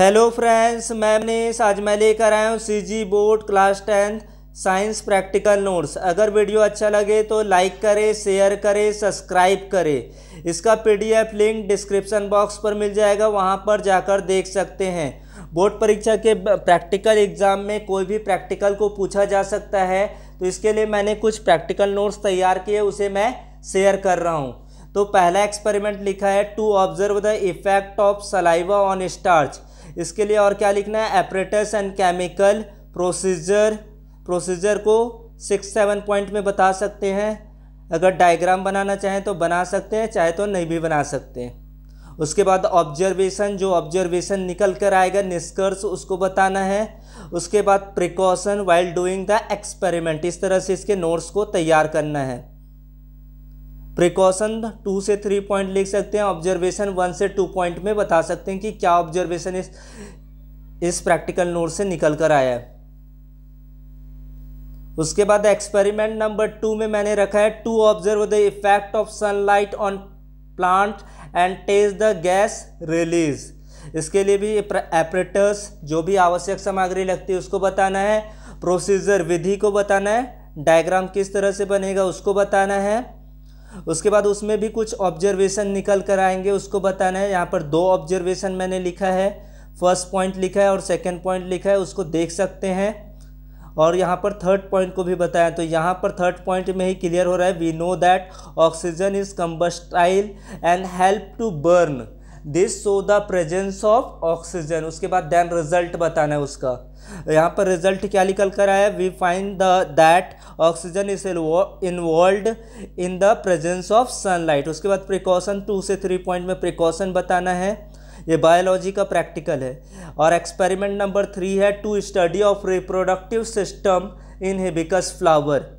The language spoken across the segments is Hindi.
हेलो फ्रेंड्स मैंने नेस आज मैं लेकर आया हूँ CG board class tenth science practical notes अगर वीडियो अच्छा लगे तो लाइक करें शेयर करें सब्सक्राइब करें इसका पीडीएफ लिंक डिस्क्रिप्शन बॉक्स पर मिल जाएगा वहाँ पर जाकर देख सकते हैं बोर्ड परीक्षा के प्रैक्टिकल एग्ज़ाम में कोई भी प्रैक्टिकल को पूछा जा सकता है तो इसके लिए मैंने कुछ प्रैक्टिकल नोट्स तैयार किए उसे मैं शेयर कर रहा हूँ तो पहला एक्सपेरिमेंट लिखा है to observe the effect of saliva on starch इसके लिए और क्या लिखना है apparatus and chemical procedure procedure को सिक्स सेवन पॉइंट में बता सकते हैं अगर डायग्राम बनाना चाहें तो बना सकते हैं चाहे तो नहीं भी बना सकते हैं उसके बाद ऑब्जर्वेशन जो ऑब्जर्वेशन निकल कर आएगा निष्कर्ष उसको बताना है उसके बाद precaution while doing the experiment इस तरह से इसके नोट्स को तैयार करना है प्रिकॉशन टू से थ्री पॉइंट लिख सकते हैं ऑब्जर्वेशन वन से टू पॉइंट में बता सकते हैं कि क्या ऑब्जर्वेशन इस इस प्रैक्टिकल नोट से निकल कर आया है उसके बाद एक्सपेरिमेंट नंबर टू में मैंने रखा है to observe the effect of sunlight on plant and test the gas release इसके लिए भी एपरेटर्स जो भी आवश्यक सामग्री लगती है उसको बताना है प्रोसीजर विधि को बताना है डायग्राम किस तरह से बनेगा उसको बताना है उसके बाद उसमें भी कुछ ऑब्जर्वेशन निकल कर आएंगे उसको बताना है यहाँ पर दो ऑब्जर्वेशन मैंने लिखा है फर्स्ट पॉइंट लिखा है और सेकेंड पॉइंट लिखा है उसको देख सकते हैं और यहाँ पर थर्ड पॉइंट को भी बताया तो यहाँ पर थर्ड पॉइंट में ही क्लियर हो रहा है we know that oxygen is combustible and help to burn this show the presence of oxygen उसके बाद देन रिजल्ट बताना है उसका यहाँ पर रिजल्ट क्या निकल कर आया we find the that oxygen is involve in the presence of sunlight उसके बाद प्रिकॉशन टू से थ्री पॉइंट में प्रिकॉशन बताना है ये बायोलॉजी का प्रैक्टिकल है और एक्सपेरिमेंट नंबर थ्री है to study of reproductive system in hibiscus flower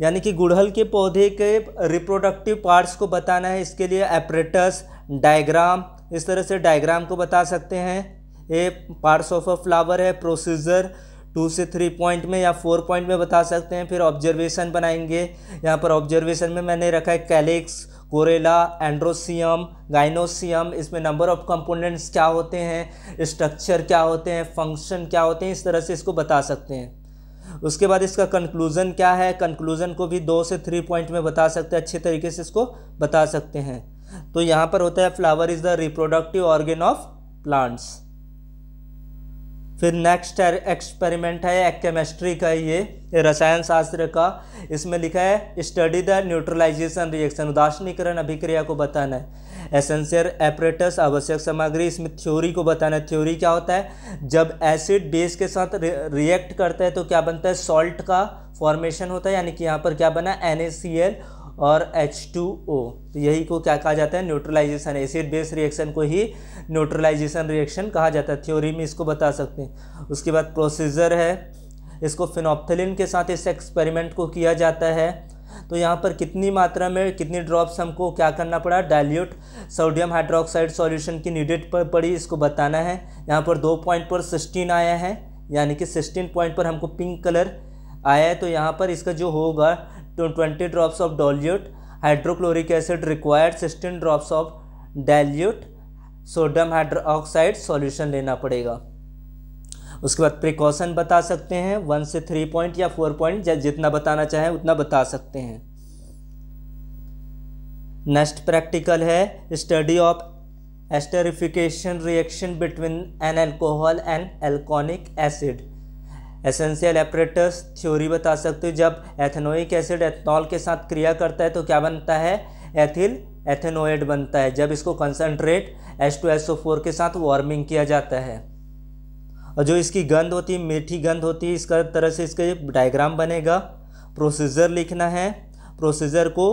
यानी कि गुड़हल के पौधे के रिप्रोडक्टिव पार्ट्स को बताना है इसके लिए एपरेटस डायग्राम इस तरह से डायग्राम को बता सकते हैं ये पार्ट्स ऑफ अ फ्लावर है प्रोसीजर टू से थ्री पॉइंट में या फोर पॉइंट में बता सकते हैं फिर ऑब्जर्वेशन बनाएंगे यहाँ पर ऑब्जर्वेशन में मैंने रखा है कैलिक्स कोरेला एंड्रोसियम गाइनोसियम इसमें नंबर ऑफ कंपोनेंट्स क्या होते हैं स्ट्रक्चर क्या होते हैं फंक्शन क्या होते हैं इस तरह से इसको बता सकते हैं उसके बाद इसका कंक्लूज़न क्या है कंक्लूज़न को भी दो से थ्री पॉइंट में बता सकते हैं अच्छे तरीके से इसको बता सकते हैं तो यहाँ पर होता है flower is the reproductive organ of plants फिर नेक्स्ट एक्सपेरिमेंट है केमिस्ट्री का ये रसायन शास्त्र का इसमें लिखा है स्टडी द न्यूट्रलाइजेशन रिएक्शन उदासनीकरण अभिक्रिया को बताना है एसेंशियल एपरेटस आवश्यक सामग्री इसमें थ्योरी को बताना है थ्योरी क्या होता है जब एसिड बेस के साथ रिएक्ट करता है तो क्या बनता है सॉल्ट का फॉर्मेशन होता है यानी कि यहाँ पर क्या बना एन और H2O तो यही को क्या कहा जाता है न्यूट्रलाइजेशन एसिड बेस रिएक्शन को ही न्यूट्रलाइजेशन रिएक्शन कहा जाता है थ्योरी में इसको बता सकते हैं उसके बाद प्रोसीजर है इसको फिनोप्थेलिन के साथ इस एक्सपेरिमेंट को किया जाता है तो यहाँ पर कितनी मात्रा में कितनी ड्रॉप्स हमको क्या करना पड़ा डाइल्यूट सोडियम हाइड्रोक्साइड सॉल्यूशन की नीडेड पर पड़ी इसको बताना है यहाँ पर दो पॉइंट पर सिक्सटीन आया है यानी कि सिक्सटीन पॉइंट पर हमको पिंक कलर आया है तो यहाँ पर इसका जो होगा तो 20 of of hydrochloric acid acid sixteen 16 of of dilute sodium hydroxide solution लेना पड़ेगा उसके बाद प्रिकॉशन बता सकते हैं वन से थ्री पॉइंट या फोर पॉइंट जितना बताना चाहें उतना बता सकते हैं नेक्स्ट प्रैक्टिकल है study of esterification reaction between an alcohol and alkanoic acid essential apparatus theory बता सकते हो जब एथेनोइक एसिड एथनॉल के साथ क्रिया करता है तो क्या बनता है एथिल एथेनोएड बनता है जब इसको concentrate S two S O four के साथ वार्मिंग किया जाता है और जो इसकी गंध होती है मीठी गंध होती है इसका तरह से इसका डायग्राम बनेगा प्रोसीजर लिखना है प्रोसीजर को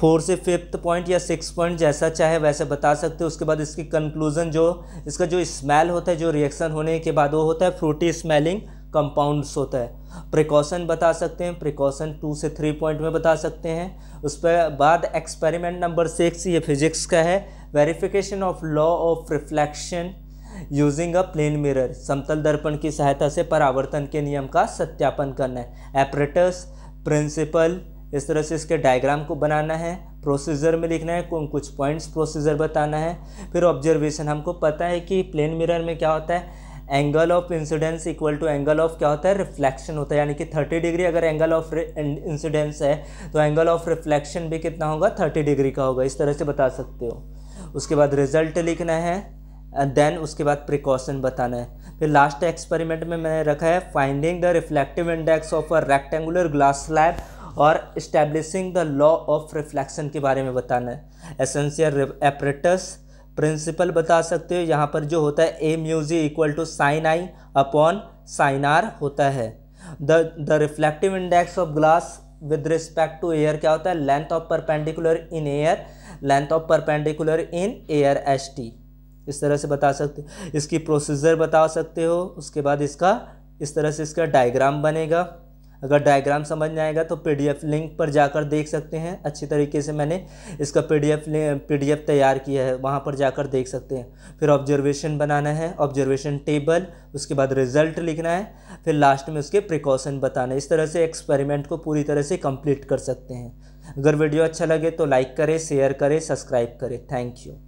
फोर से फिफ्थ पॉइंट या सिक्स पॉइंट जैसा चाहे वैसे बता सकते हो उसके बाद इसकी कंक्लूज़न जो इसका जो स्मेल होता है जो रिएक्शन होने के बाद वो होता है फ्रूटी स्मेलिंग कंपाउंड्स होता है प्रिकॉशन बता सकते हैं प्रिकॉशन टू से थ्री पॉइंट में बता सकते हैं उस पर बाद एक्सपेरिमेंट नंबर सिक्स ये फिजिक्स का है verification of law of reflection using a plane mirror समतल दर्पण की सहायता से परावर्तन के नियम का सत्यापन करना है एपरेटस प्रिंसिपल इस तरह से इसके डायग्राम को बनाना है प्रोसीजर में लिखना है कुछ पॉइंट्स प्रोसीजर बताना है फिर ऑब्जर्वेशन हमको पता है कि प्लेन मिरर में क्या होता है angle of incidence equal to angle of क्या होता है रिफ्लेक्शन होता है यानी कि 30 डिग्री अगर एंगल ऑफ इंसिडेंस है तो एंगल ऑफ रिफ्लेक्शन भी कितना होगा 30 डिग्री का होगा इस तरह से बता सकते हो उसके बाद रिजल्ट लिखना है एंड देन उसके बाद प्रिकॉशन बताना है फिर लास्ट एक्सपेरिमेंट में मैंने रखा है finding the reflective index of a rectangular glass slab और establishing the law of reflection के बारे में बताना है एसेंशियल एपरेटस प्रिंसिपल बता सकते हो यहाँ पर जो होता है a mu g equal to sine I upon sine R होता है the the reflective index of glass with respect to air क्या होता है length of perpendicular in air length of perpendicular in air S T इस तरह से बता सकते हो इसकी प्रोसीजर बता सकते हो उसके बाद इसका इस तरह से इसका डायग्राम बनेगा अगर डायग्राम समझ में आएगा तो पीडीएफ लिंक पर जाकर देख सकते हैं अच्छी तरीके से मैंने इसका पीडीएफ पीडीएफ तैयार किया है वहाँ पर जाकर देख सकते हैं फिर ऑब्जर्वेशन बनाना है ऑब्जर्वेशन टेबल उसके बाद रिजल्ट लिखना है फिर लास्ट में उसके प्रिकॉशन बताना इस तरह से एक्सपेरिमेंट को पूरी तरह से कम्प्लीट कर सकते हैं अगर वीडियो अच्छा लगे तो लाइक करें शेयर करें सब्सक्राइब करें थैंक यू